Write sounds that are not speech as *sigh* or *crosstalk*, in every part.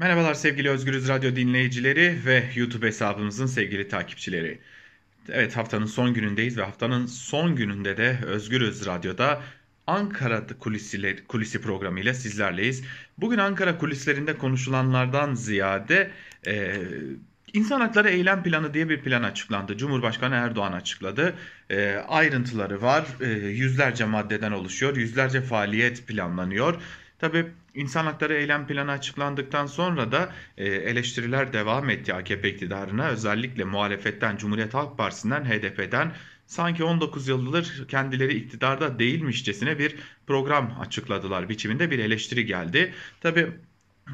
Merhabalar sevgili Özgürüz Radyo dinleyicileri ve YouTube hesabımızın sevgili takipçileri. Evet haftanın son günündeyiz ve haftanın son gününde de Özgürüz Radyo'da Ankara kulisiler, kulisi programıyla sizlerleyiz. Bugün Ankara kulislerinde konuşulanlardan ziyade e, İnsan Hakları Eylem Planı diye bir plan açıklandı. Cumhurbaşkanı Erdoğan açıkladı. E, ayrıntıları var. E, yüzlerce maddeden oluşuyor. Yüzlerce faaliyet planlanıyor. Tabii İnsan hakları eylem planı açıklandıktan sonra da e, eleştiriler devam etti AKP iktidarına. Özellikle muhalefetten, Cumhuriyet Halk Partisi'nden, HDP'den sanki 19 yıldır kendileri iktidarda değilmişçesine bir program açıkladılar biçiminde bir eleştiri geldi. Tabii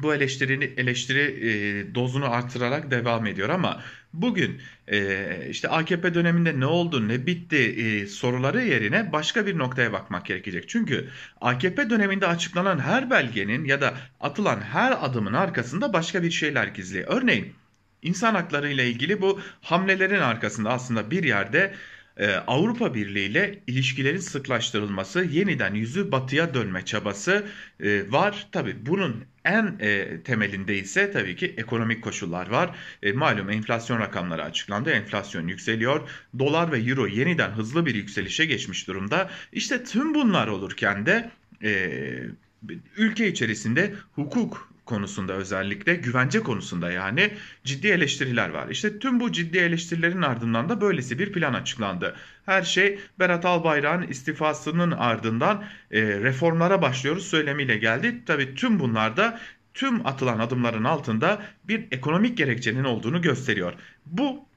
bu eleştirini eleştiri e, dozunu artırarak devam ediyor ama bugün e, işte AKP döneminde ne oldu ne bitti e, soruları yerine başka bir noktaya bakmak gerekecek. Çünkü AKP döneminde açıklanan her belgenin ya da atılan her adımın arkasında başka bir şeyler gizli. Örneğin insan hakları ile ilgili bu hamlelerin arkasında aslında bir yerde ee, Avrupa Birliği ile ilişkilerin sıklaştırılması, yeniden yüzü batıya dönme çabası e, var. Tabi bunun en e, temelinde ise tabii ki ekonomik koşullar var. E, malum enflasyon rakamları açıklandı. Enflasyon yükseliyor. Dolar ve euro yeniden hızlı bir yükselişe geçmiş durumda. İşte tüm bunlar olurken de... E, ülke içerisinde hukuk konusunda özellikle güvence konusunda yani ciddi eleştiriler var. İşte tüm bu ciddi eleştirilerin ardından da böylesi bir plan açıklandı. Her şey Berat Albayrak'ın istifasının ardından e, reformlara başlıyoruz söylemiyle geldi. Tabi tüm bunlar da tüm atılan adımların altında bir ekonomik gerekçenin olduğunu gösteriyor. Bu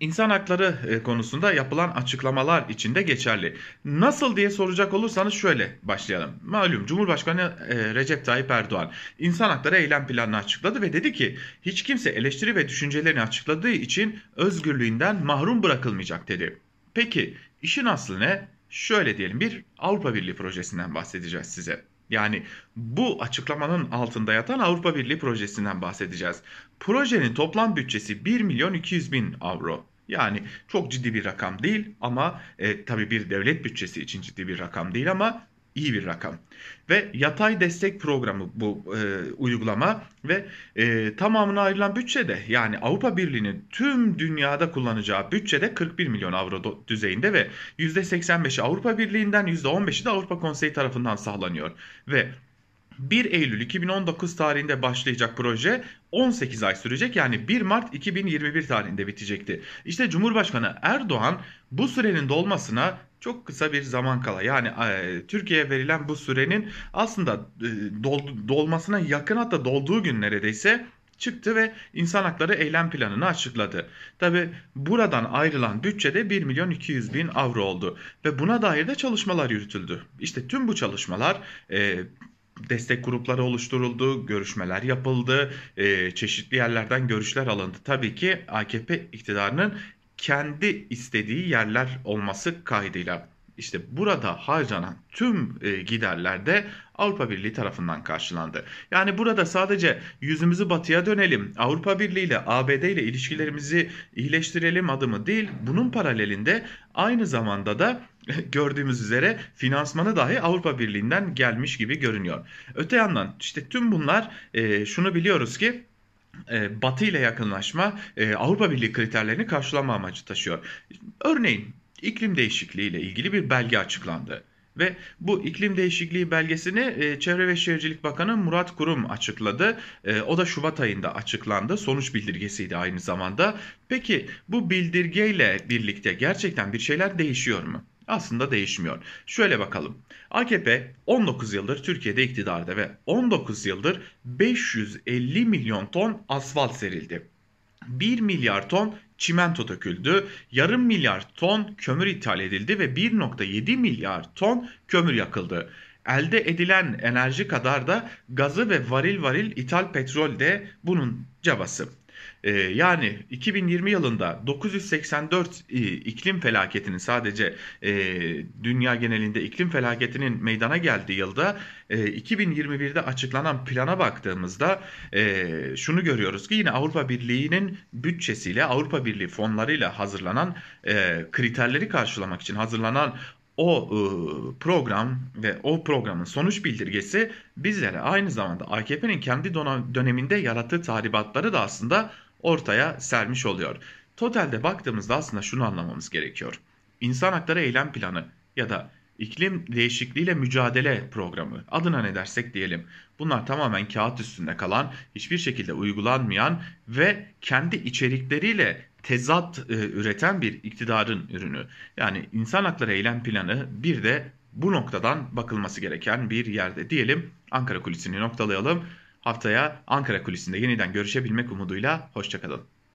İnsan hakları e, konusunda yapılan açıklamalar içinde geçerli. Nasıl diye soracak olursanız şöyle başlayalım. Malum Cumhurbaşkanı e, Recep Tayyip Erdoğan insan hakları eylem planını açıkladı ve dedi ki hiç kimse eleştiri ve düşüncelerini açıkladığı için özgürlüğünden mahrum bırakılmayacak dedi. Peki işin aslı ne? Şöyle diyelim bir Avrupa Birliği projesinden bahsedeceğiz size. Yani bu açıklamanın altında yatan Avrupa Birliği projesinden bahsedeceğiz. Projenin toplam bütçesi 1 milyon 200 bin avro. Yani çok ciddi bir rakam değil ama e, tabii bir devlet bütçesi için ciddi bir rakam değil ama iyi bir rakam. Ve yatay destek programı bu e, uygulama ve e, tamamına ayrılan bütçede yani Avrupa Birliği'nin tüm dünyada kullanacağı bütçede 41 milyon avro düzeyinde ve %85'i Avrupa Birliği'nden %15'i de Avrupa Konseyi tarafından sağlanıyor. Ve 1 Eylül 2019 tarihinde başlayacak proje 18 ay sürecek yani 1 Mart 2021 tarihinde bitecekti. İşte Cumhurbaşkanı Erdoğan bu sürenin dolmasına çok kısa bir zaman kala yani e, Türkiye'ye verilen bu sürenin aslında e, dol, dolmasına yakın hatta dolduğu gün neredeyse çıktı ve insan hakları eylem planını açıkladı. Tabi buradan ayrılan bütçede 1 milyon 200 bin avro oldu ve buna dair de çalışmalar yürütüldü. İşte tüm bu çalışmalar e, destek grupları oluşturuldu, görüşmeler yapıldı, e, çeşitli yerlerden görüşler alındı. Tabii ki AKP iktidarının kendi istediği yerler olması kaydıyla işte burada harcanan tüm e, giderlerde Avrupa Birliği tarafından karşılandı. Yani burada sadece yüzümüzü batıya dönelim, Avrupa Birliği ile ABD ile ilişkilerimizi iyileştirelim adımı değil, bunun paralelinde aynı zamanda da *laughs* gördüğümüz üzere finansmanı dahi Avrupa Birliği'nden gelmiş gibi görünüyor. Öte yandan işte tüm bunlar e, şunu biliyoruz ki e, Batı ile yakınlaşma e, Avrupa Birliği kriterlerini karşılama amacı taşıyor. Örneğin iklim değişikliği ile ilgili bir belge açıklandı. Ve bu iklim değişikliği belgesini e, Çevre ve Şehircilik Bakanı Murat Kurum açıkladı. o da Şubat ayında açıklandı. Sonuç bildirgesiydi aynı zamanda. Peki bu bildirgeyle birlikte gerçekten bir şeyler değişiyor mu? aslında değişmiyor. Şöyle bakalım. AKP 19 yıldır Türkiye'de iktidarda ve 19 yıldır 550 milyon ton asfalt serildi. 1 milyar ton çimento döküldü, yarım milyar ton kömür ithal edildi ve 1.7 milyar ton kömür yakıldı. Elde edilen enerji kadar da gazı ve varil varil ithal petrol de bunun cabası. Ee, yani 2020 yılında 984 e, iklim felaketinin sadece e, dünya genelinde iklim felaketinin meydana geldiği yılda 2021'de e, açıklanan plana baktığımızda şunu görüyoruz ki yine Avrupa Birliği'nin bütçesiyle Avrupa Birliği fonlarıyla hazırlanan kriterleri karşılamak için hazırlanan o e, program ve o programın sonuç bildirgesi bizlere aynı zamanda AKP'nin kendi döneminde yarattığı tahribatları da aslında ortaya sermiş oluyor. Totalde baktığımızda aslında şunu anlamamız gerekiyor. İnsan hakları eylem planı ya da iklim değişikliğiyle mücadele programı adına ne dersek diyelim. Bunlar tamamen kağıt üstünde kalan, hiçbir şekilde uygulanmayan ve kendi içerikleriyle tezat e, üreten bir iktidarın ürünü. Yani insan hakları eylem planı bir de bu noktadan bakılması gereken bir yerde diyelim. Ankara Kulisi'ni noktalayalım. Haftaya Ankara Kulisi'nde yeniden görüşebilmek umuduyla hoşçakalın.